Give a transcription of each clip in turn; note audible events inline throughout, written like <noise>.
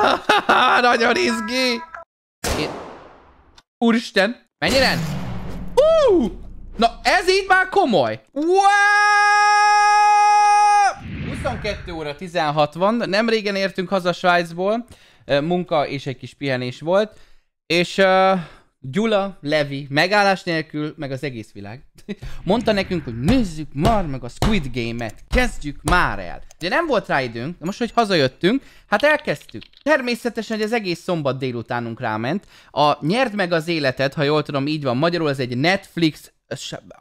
<laughs> Nagyon izgi! Én... Úristen! Mennyire? Uh! Na ez így már komoly! Wow! 22 óra 16 van, nem régen értünk haza Svájcból, munka és egy kis pihenés volt, és uh, Gyula, Levi, megállás nélkül, meg az egész világ. <laughs> Mondta nekünk, hogy nézzük már meg a Squid Game-et, kezdjük már el. Ugye nem volt rá időnk, de most, hogy hazajöttünk, hát elkezdtük. Természetesen, hogy az egész szombat délutánunk ráment. A Nyerd meg az életet, ha jól tudom, így van magyarul, ez egy Netflix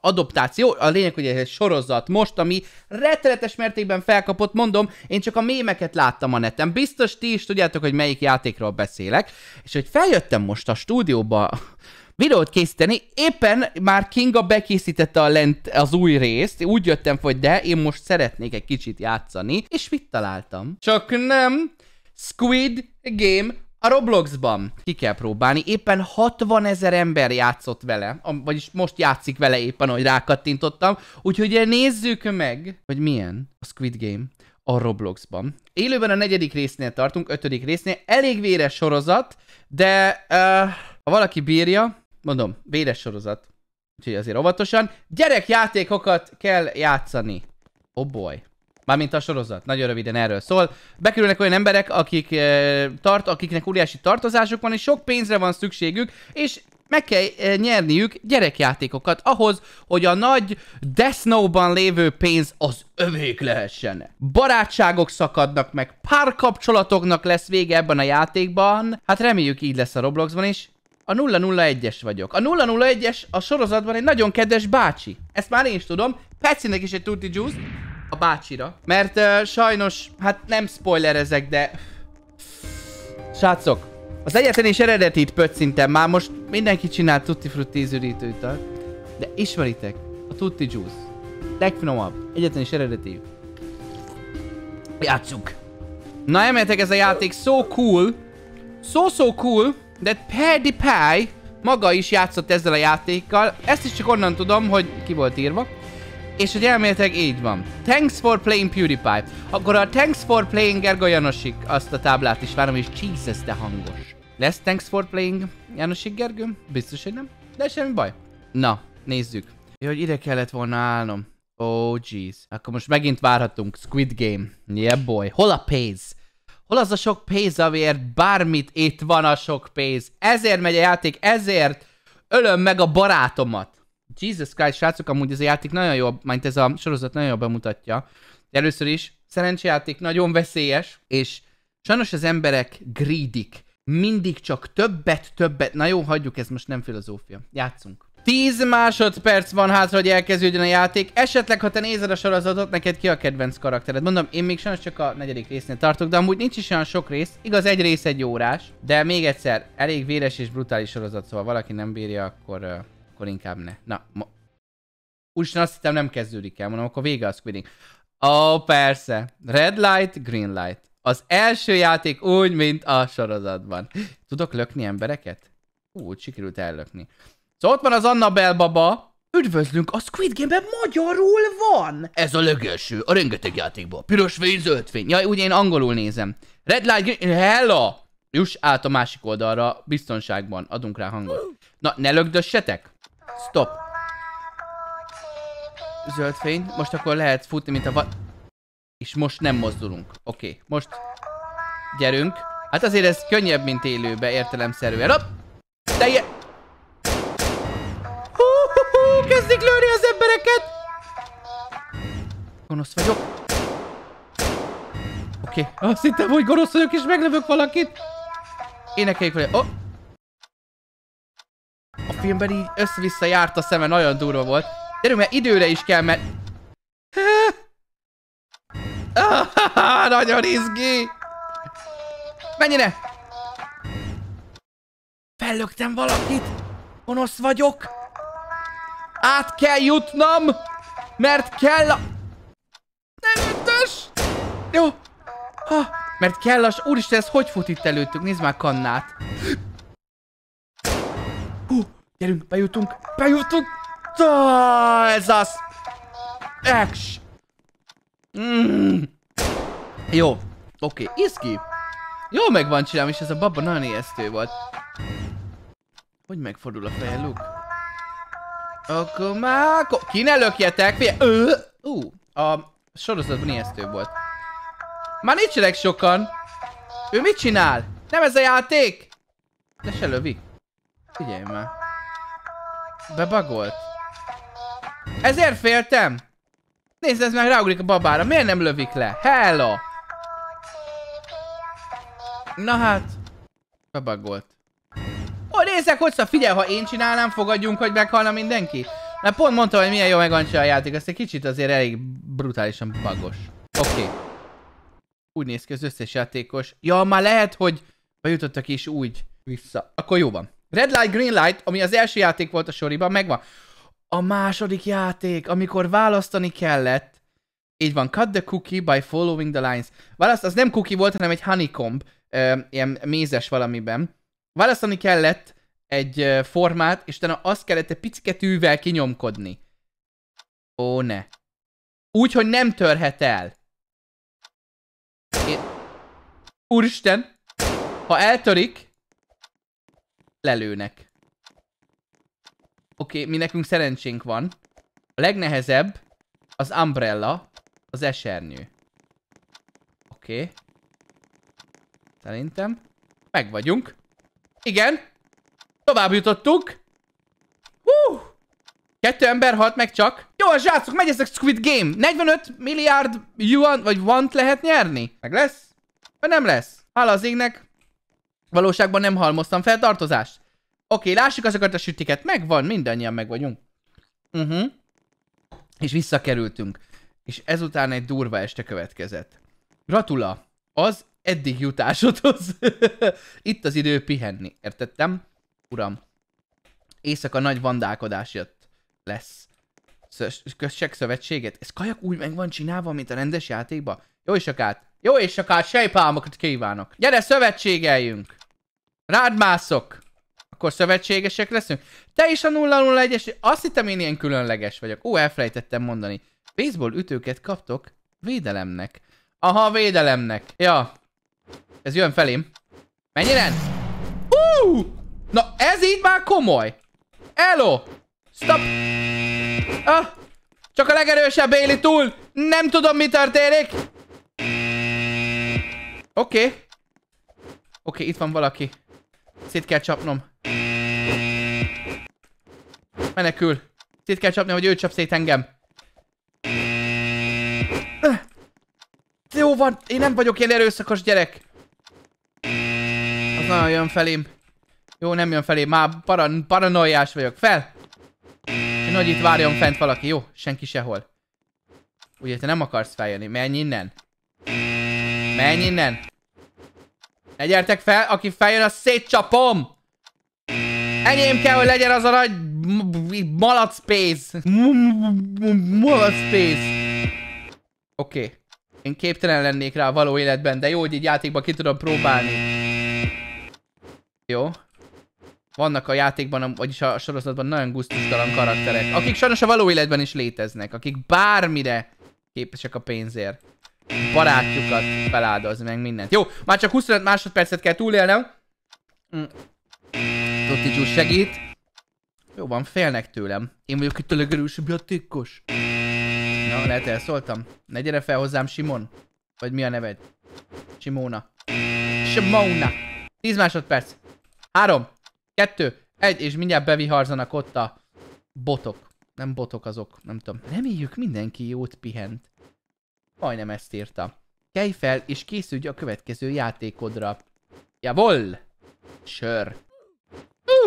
adoptáció, a lényeg, hogy ez egy sorozat most, ami rettenetes mértékben felkapott, mondom, én csak a mémeket láttam a neten. Biztos ti is tudjátok, hogy melyik játékról beszélek, és hogy feljöttem most a stúdióba videót készíteni, éppen már Kinga bekészítette a lent az új részt, úgy jöttem hogy de, én most szeretnék egy kicsit játszani, és mit találtam? Csak nem Squid Game a Robloxban ki kell próbálni, éppen 60 ezer ember játszott vele, vagyis most játszik vele éppen, hogy rákattintottam, úgyhogy nézzük meg, hogy milyen a Squid Game a Robloxban. Élőben a negyedik résznél tartunk, ötödik résznél, elég véres sorozat, de uh, ha valaki bírja, mondom, véres sorozat, úgyhogy azért óvatosan, gyerekjátékokat kell játszani. Oh boy. Mármint a sorozat, nagyon röviden erről szól. Bekerülnek olyan emberek, akik, e, tart, akiknek óriási tartozásuk van, és sok pénzre van szükségük, és meg kell e, nyerniük gyerekjátékokat ahhoz, hogy a nagy Death Snow-ban lévő pénz az övék lehessen. Barátságok szakadnak meg, párkapcsolatoknak lesz vége ebben a játékban. Hát reméljük így lesz a Robloxban is. A 001-es vagyok. A 001-es a sorozatban egy nagyon kedves bácsi. Ezt már én is tudom. Pecinek is egy tutti juice a bácsira. Mert uh, sajnos, hát nem spoilerezek, de... Srácok, az egyetlen és eredetit pöccintem már most mindenki csinál tutti frutti ízűrítőtől. De ismeritek, a tutti juice. Legfinomabb, egyetlen és eredeti. Játsszuk. Na emeltek ez a játék, so cool. So so cool, de Paddy Pie maga is játszott ezzel a játékkal. Ezt is csak onnan tudom, hogy ki volt írva és hogy elméletileg így van. Thanks for playing PewDiePie. Akkor a Thanks for playing Ergo Janosik azt a táblát is várom, és Jesus, de hangos. Lesz Thanks for playing Janosik Gergő? Biztos, hogy nem. De semmi baj. Na, nézzük. Jó, hogy ide kellett volna állnom. Oh, jeez. Akkor most megint várhatunk. Squid Game. Yeah, boy. Hol a pénz? Hol az a sok pénz, amiért bármit itt van a sok pénz? Ezért megy a játék, ezért ölöm meg a barátomat. Jesus Christ, srácok, amúgy ez a játék nagyon jó, majd ez a sorozat nagyon jól bemutatja. Először is, szerencsejáték nagyon veszélyes, és sajnos az emberek greedik. Mindig csak többet, többet. Na jó, hagyjuk, ez most nem filozófia. Játszunk. 10 másodperc van hátra, hogy elkezdődjön a játék. Esetleg, ha te nézed a sorozatot, neked ki a kedvenc karaktered. Mondom, én még sajnos csak a negyedik résznél tartok, de amúgy nincs is olyan sok rész. Igaz, egy rész egy órás, de még egyszer, elég véres és brutális sorozat, szóval valaki nem bírja, akkor uh, akkor inkább ne. Na, ma... Úgy azt hittem nem kezdődik el, mondom, akkor vége a squidding. Ó, oh, persze. Red light, green light. Az első játék úgy, mint a sorozatban. Tudok lökni embereket? Ú, sikerült ellökni. Szóval ott van az Annabel baba. Üdvözlünk, a Squid Game-ben magyarul van! Ez a legelső, a rengeteg játékban. Piros fény, zöld fény. Jaj, úgy én angolul nézem. Red light, green, hello! Juss át a másik oldalra, biztonságban, adunk rá hangot. Na, ne lögdössetek! Stop. Zöld fény. Most akkor lehet futni, mint a va... És most nem mozdulunk. Oké, okay. most... Gyerünk. Hát azért ez könnyebb, mint élőbe értelemszerűen. Hopp! De ilyen... hú, kezdik lőni az embereket! Gonosz vagyok. Oké, okay. azt hittem, hogy gonosz vagyok és meglövök valakit. Énekeljük vele. Oh filmben így össze-vissza járt a szeme, nagyon durva volt. Gyerünk, mert időre is kell, mert... Ah, <laughs> nagyon izgi! Menjene! Fellögtem valakit! Gonosz vagyok! Át kell jutnom! Mert kell a... Nem ütös! Jó! Ha, ah, mert kell a... Úristen, ez hogy fut itt előttünk? Nézd már kannát! Gyerünk, bejutunk, bejutunk! Ah, ez az! Ex! Mm. Jó, oké, okay. iszki. Jó megvan, csinálom, és ez a baba nagyon ijesztő volt. Hogy megfordul a feje, Luke? Akkor már... Ki ne lökjetek, figyelj! Ú, a sorozatban ijesztő volt. Már nincsenek sokan. Ő mit csinál? Nem ez a játék? De se lövi. Figyelj már. Bebagolt? Ezért féltem! Nézd, ez meg ráugrik a babára. Miért nem lövik le? Hello! Na hát... Bebagolt. Ó, nézzek hozzá, figyelj, ha én csinálnám, fogadjunk, hogy meghalna mindenki. Na pont mondtam, hogy milyen jó megancsa a játék, Ez egy kicsit azért elég brutálisan bagos. Oké. Okay. Úgy néz ki az összes játékos. Ja, már lehet, hogy bejutottak is úgy vissza. Akkor jó van. Red Light, Green Light, ami az első játék volt a soriban, megvan. A második játék, amikor választani kellett, így van, cut the cookie by following the lines. Választ, az nem cookie volt, hanem egy honeycomb, ö, ilyen mézes valamiben. Választani kellett egy ö, formát, és utána azt kellett egy piciketűvel kinyomkodni. Ó, ne. Úgy, hogy nem törhet el. Én... Úristen, ha eltörik, lelőnek. Oké, okay, mi nekünk szerencsénk van. A legnehezebb az umbrella, az esernyő. Oké. Okay. Szerintem. Meg vagyunk. Igen. Tovább jutottunk. Hú! Kettő ember halt meg csak. Jó, zsácok, megy ezek Squid Game. 45 milliárd yuan, vagy want lehet nyerni. Meg lesz? Vagy nem lesz? Hála az égnek, Valóságban nem halmoztam fel tartozást. Oké, lássuk azokat a sütiket. Megvan, mindannyian meg vagyunk. Uh mhm. -huh. És visszakerültünk. És ezután egy durva este következett. Gratula! Az eddig jutásodhoz. <laughs> Itt az idő pihenni. Értettem? Uram. Éjszaka nagy vandálkodás jött. Lesz. Kösszek szövetséget. Ez kajak úgy meg van csinálva, mint a rendes játékba? Jó éjszakát! Jó éjszakát! Sejpálmokat kívánok! Gyere, szövetségeljünk! Rád mászok. Akkor szövetségesek leszünk. Te is a 001-es. Azt hittem én ilyen különleges vagyok. Ó, elfelejtettem mondani. Baseball ütőket kaptok védelemnek. Aha, védelemnek. Ja. Ez jön felém. Mennyi rend? Uh! Na ez így már komoly. Hello! Stop! Ah! Csak a legerősebb éli túl! Nem tudom, mi történik! Oké. Okay. Oké, okay, itt van valaki. Szét kell csapnom. Menekül. Szét kell csapni, hogy ő csap szét engem. Jó van, én nem vagyok ilyen erőszakos gyerek. Az nagyon jön felém. Jó, nem jön felém, már paran paranoiás vagyok. Fel! Én nagy itt várjon fent valaki, jó? Senki sehol. Ugye te nem akarsz feljönni, menj innen. Menj innen. Ne gyertek fel, aki feljön, a szétcsapom! Enyém kell, hogy legyen az a nagy malac space. Malac Oké. Okay. Én képtelen lennék rá a való életben, de jó, hogy így játékban ki tudom próbálni. Jó. Vannak a játékban, vagyis a sorozatban nagyon gusztustalan karakterek, akik sajnos a való életben is léteznek, akik bármire képesek a pénzért barátjukat feláldoz meg mindent. Jó, már csak 25 másodpercet kell túlélnem. Mm. Tuti, Totti segít. Jó van, félnek tőlem. Én vagyok itt a legerősebb játékos. Na, lehet elszóltam. Ne gyere fel hozzám, Simon. Vagy mi a neved? Simona. Simona. 10 másodperc. 3, 2, 1, és mindjárt beviharzanak ott a botok. Nem botok azok, nem tudom. Nem éljük mindenki jót pihent. Majdnem ezt írta. Kelj fel, és készülj a következő játékodra. Javol! Sör.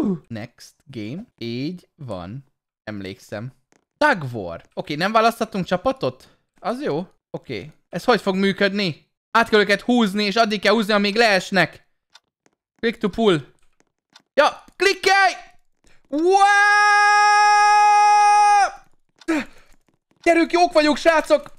Uh! Next game. Így van. Emlékszem. Tag War. Oké, okay, nem választhatunk csapatot? Az jó. Oké. Okay. Ez hogy fog működni? Át kell őket húzni, és addig kell húzni, amíg leesnek. Click to pull. Ja, klikkelj! Wow! Gyerünk, jók vagyunk, srácok!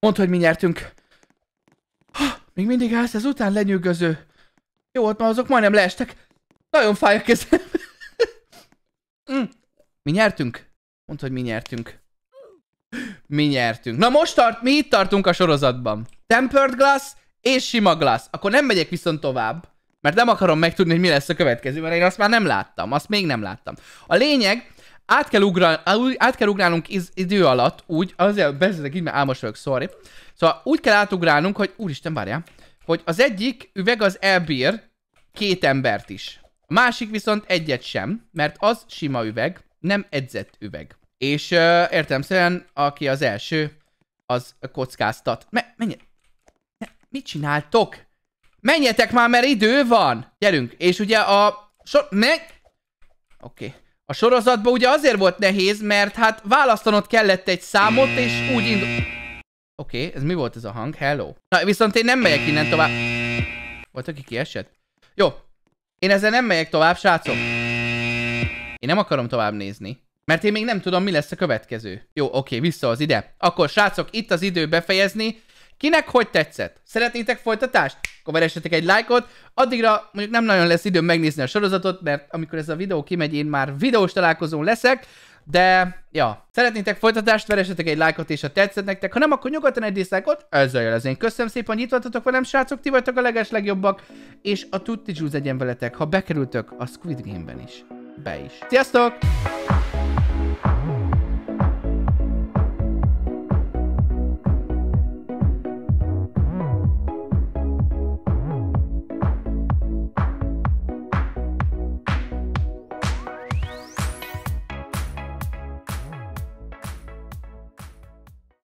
Mondd, hogy mi nyertünk. Még mindig állsz, ez után lenyűgöző. Jó, ott már azok majdnem leestek. Nagyon fáj a kezem. <laughs> Mm. mi nyertünk? Mondd, hogy mi nyertünk. Mi nyertünk. Na most tart, mi itt tartunk a sorozatban. Tempered glass és sima glass. Akkor nem megyek viszont tovább. Mert nem akarom megtudni, hogy mi lesz a következő, mert én azt már nem láttam. Azt még nem láttam. A lényeg, át kell, ugrál, át kell ugrálnunk iz, idő alatt, úgy, azért beszélek így, mert álmos vagyok, sorry. Szóval úgy kell átugrálnunk, hogy, úristen, várjál, hogy az egyik üveg az elbír két embert is. A másik viszont egyet sem, mert az sima üveg, nem edzett üveg. És uh, szerint, aki az első, az kockáztat. Me menjet. Me mit csináltok? Menjetek már, mert idő van! Gyerünk, és ugye a... So ne... Oké. Okay. A sorozatban ugye azért volt nehéz, mert hát választanod kellett egy számot, és úgy indul... Oké, okay, ez mi volt ez a hang? Hello. Na, viszont én nem megyek innen tovább. Volt, aki kiesett? Jó. Én ezzel nem megyek tovább, srácok. Én nem akarom tovább nézni. Mert én még nem tudom, mi lesz a következő. Jó, oké, okay, vissza az ide. Akkor, srácok, itt az idő befejezni. Kinek hogy tetszett? Szeretnétek folytatást? Akkor veressetek egy lájkot. Addigra mondjuk nem nagyon lesz időm megnézni a sorozatot, mert amikor ez a videó kimegy, én már videós találkozón leszek, de, ja, szeretnétek folytatást, veressetek egy lájkot és ha tetszett nektek, ha nem, akkor nyugodtan egy diszlájkot, ezzel én. Köszönöm szépen, hogy itt velem, srácok, ti vagytok a leges legjobbak, és a Tutti Juice legyen veletek, ha bekerültök a Squid Game-ben is. Be is. Sziasztok!